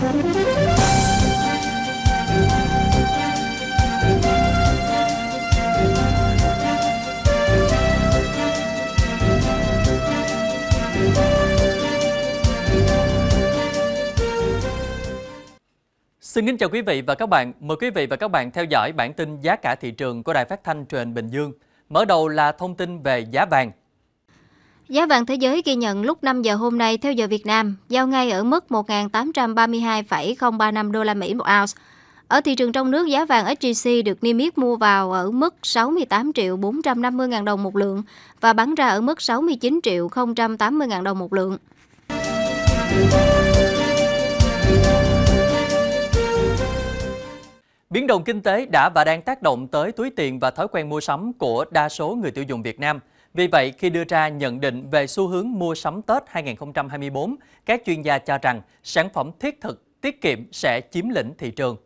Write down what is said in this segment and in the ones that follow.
Xin kính chào quý vị và các bạn. Mời quý vị và các bạn theo dõi bản tin giá cả thị trường của Đài Phát thanh Truyền Bình Dương. Mở đầu là thông tin về giá vàng. Giá vàng thế giới ghi nhận lúc 5 giờ hôm nay theo giờ Việt Nam, giao ngay ở mức 1.832,035 đô la Mỹ một ounce. Ở thị trường trong nước, giá vàng SJC được niêm yết mua vào ở mức 68 triệu 450 ngàn đồng một lượng và bán ra ở mức 69 triệu 080 ngàn đồng một lượng. Biến động kinh tế đã và đang tác động tới túi tiền và thói quen mua sắm của đa số người tiêu dùng Việt Nam – vì vậy, khi đưa ra nhận định về xu hướng mua sắm Tết 2024, các chuyên gia cho rằng sản phẩm thiết thực, tiết kiệm sẽ chiếm lĩnh thị trường.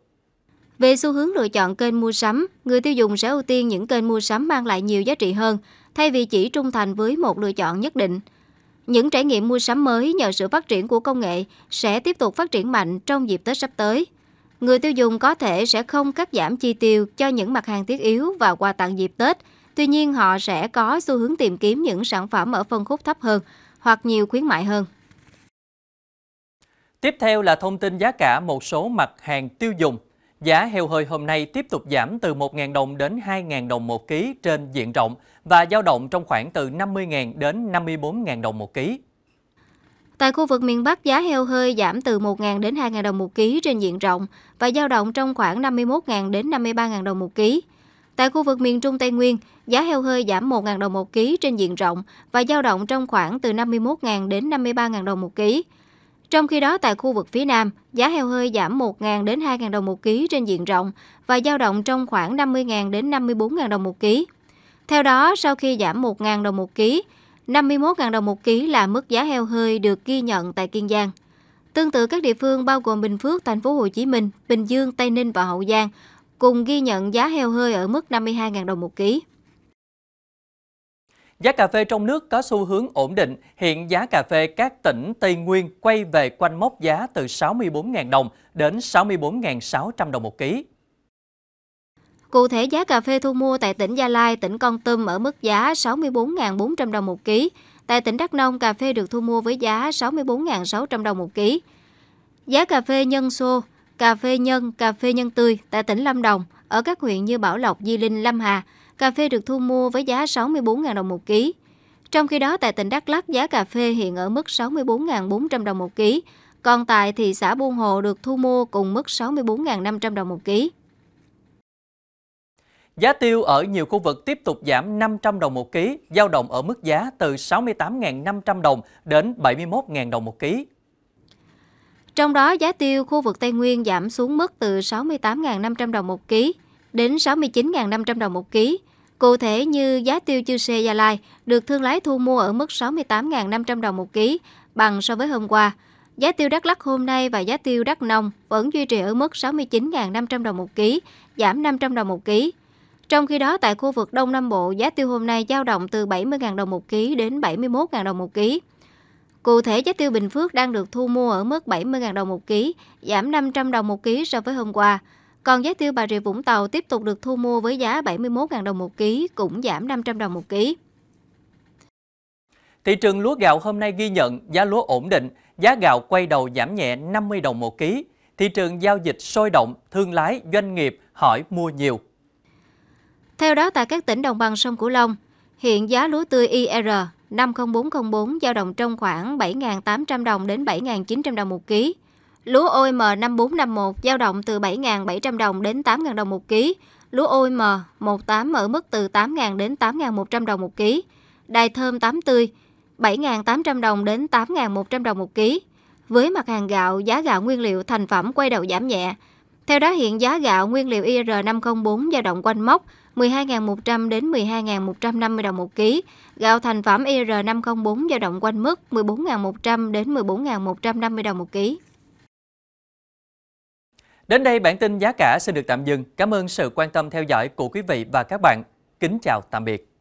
Về xu hướng lựa chọn kênh mua sắm, người tiêu dùng sẽ ưu tiên những kênh mua sắm mang lại nhiều giá trị hơn, thay vì chỉ trung thành với một lựa chọn nhất định. Những trải nghiệm mua sắm mới nhờ sự phát triển của công nghệ sẽ tiếp tục phát triển mạnh trong dịp Tết sắp tới. Người tiêu dùng có thể sẽ không cắt giảm chi tiêu cho những mặt hàng thiết yếu và quà tặng dịp Tết, Tuy nhiên, họ sẽ có xu hướng tìm kiếm những sản phẩm ở phân khúc thấp hơn hoặc nhiều khuyến mại hơn. Tiếp theo là thông tin giá cả một số mặt hàng tiêu dùng. Giá heo hơi hôm nay tiếp tục giảm từ 1.000 đồng đến 2.000 đồng một ký trên diện rộng và dao động trong khoảng từ 50.000 đến 54.000 đồng một ký. Tại khu vực miền Bắc, giá heo hơi giảm từ 1.000 đến 2.000 đồng một ký trên diện rộng và dao động trong khoảng 51.000 đến 53.000 đồng một ký. Tại khu vực miền Trung Tây Nguyên, giá heo hơi giảm 1.000 đồng một ký trên diện rộng và dao động trong khoảng từ 51.000 đến 53.000 đồng một ký. Trong khi đó, tại khu vực phía Nam, giá heo hơi giảm 1.000 đến 2.000 đồng một ký trên diện rộng và dao động trong khoảng 50.000 đến 54.000 đồng một ký. Theo đó, sau khi giảm 1.000 đồng một ký, 51.000 đồng một ký là mức giá heo hơi được ghi nhận tại Kiên Giang. Tương tự các địa phương bao gồm Bình Phước, Thành phố Hồ Chí Minh, Bình Dương, Tây Ninh và Hậu Giang cùng ghi nhận giá heo hơi ở mức 52.000 đồng một ký. Giá cà phê trong nước có xu hướng ổn định, hiện giá cà phê các tỉnh Tây Nguyên quay về quanh mốc giá từ 64.000 đồng đến 64.600 đồng một ký. Cụ thể giá cà phê thu mua tại tỉnh Gia Lai, tỉnh Con Tum ở mức giá 64.400 đồng một ký. Tại tỉnh Đắk Nông, cà phê được thu mua với giá 64.600 đồng một ký. Giá cà phê nhân xô cà phê nhân, cà phê nhân tươi tại tỉnh Lâm Đồng, ở các huyện như Bảo Lộc, Di Linh, Lâm Hà, cà phê được thu mua với giá 64.000 đồng một ký. Trong khi đó, tại tỉnh Đắk Lắk, giá cà phê hiện ở mức 64.400 đồng một ký, còn tại thị xã Buôn Hồ được thu mua cùng mức 64.500 đồng một ký. Giá tiêu ở nhiều khu vực tiếp tục giảm 500 đồng một ký, giao động ở mức giá từ 68.500 đồng đến 71.000 đồng một ký trong đó, giá tiêu khu vực Tây Nguyên giảm xuống mức từ 68.500 đồng một ký đến 69.500 đồng một ký. Cụ thể như giá tiêu chư sê Gia Lai được thương lái thu mua ở mức 68.500 đồng một ký, bằng so với hôm qua. Giá tiêu Đắk lắc hôm nay và giá tiêu Đắk Nông vẫn duy trì ở mức 69.500 đồng một ký, giảm 500 đồng một ký. Trong khi đó, tại khu vực Đông Nam Bộ, giá tiêu hôm nay dao động từ 70.000 đồng một ký đến 71.000 đồng một ký. Cụ thể, giá tiêu Bình Phước đang được thu mua ở mức 70.000 đồng một ký, giảm 500 đồng một ký so với hôm qua. Còn giá tiêu Bà Rịa Vũng Tàu tiếp tục được thu mua với giá 71.000 đồng một ký, cũng giảm 500 đồng một ký. Thị trường lúa gạo hôm nay ghi nhận giá lúa ổn định, giá gạo quay đầu giảm nhẹ 50 đồng một ký. Thị trường giao dịch sôi động, thương lái, doanh nghiệp hỏi mua nhiều. Theo đó, tại các tỉnh đồng bằng sông Cửu Long, hiện giá lúa tươi IR 50404 giao động trong khoảng 7.800 đồng đến 7.900 đồng một ký. Lúa ôi OM 5451 giao động từ 7.700 đồng đến 8.000 đồng một ký. Lúa ôi OM 18 ở mức từ 8.000 đến 8.100 đồng một ký. Đài thơm 8 tươi 7.800 đồng đến 8.100 đồng một ký. Với mặt hàng gạo, giá gạo nguyên liệu thành phẩm quay đầu giảm nhẹ. Theo đó hiện giá gạo nguyên liệu IR504 giao động quanh mốc 12.100 đến 12.150 đồng một ký. Gạo thành phẩm IR504 e dao động quanh mức 14.100 đến 14.150 đồng một ký. Đến đây bản tin giá cả xin được tạm dừng. Cảm ơn sự quan tâm theo dõi của quý vị và các bạn. Kính chào tạm biệt.